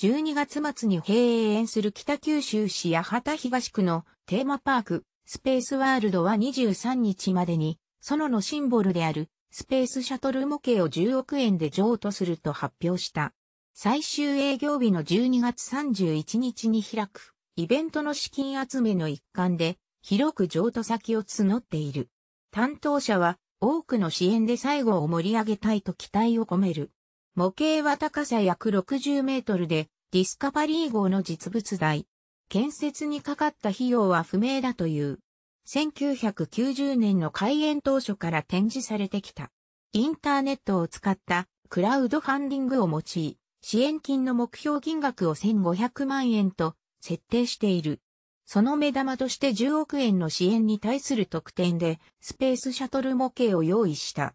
12月末に閉園する北九州市八幡東区のテーマパーク、スペースワールドは23日までに、園のシンボルであるスペースシャトル模型を10億円で譲渡すると発表した。最終営業日の12月31日に開く、イベントの資金集めの一環で、広く譲渡先を募っている。担当者は、多くの支援で最後を盛り上げたいと期待を込める。模型は高さ約60メートルで、ディスカバリー号の実物大。建設にかかった費用は不明だという。1990年の開園当初から展示されてきた。インターネットを使ったクラウドファンディングを用い、支援金の目標金額を1500万円と設定している。その目玉として10億円の支援に対する特典でスペースシャトル模型を用意した。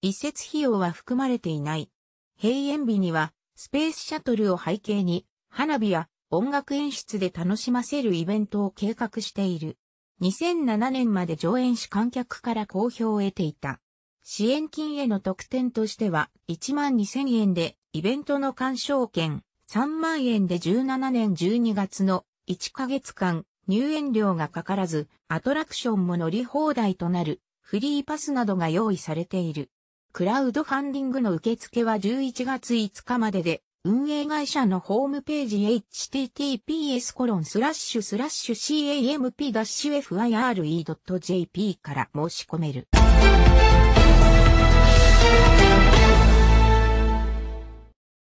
一節費用は含まれていない。閉園日には、スペースシャトルを背景に、花火や音楽演出で楽しませるイベントを計画している。2007年まで上演し観客から好評を得ていた。支援金への特典としては、1万2000円でイベントの鑑賞券、3万円で17年12月の1ヶ月間、入園料がかからず、アトラクションも乗り放題となる、フリーパスなどが用意されている。クラウドファンディングの受付は11月5日までで、運営会社のホームページ https camp-fire.jp から申し込める。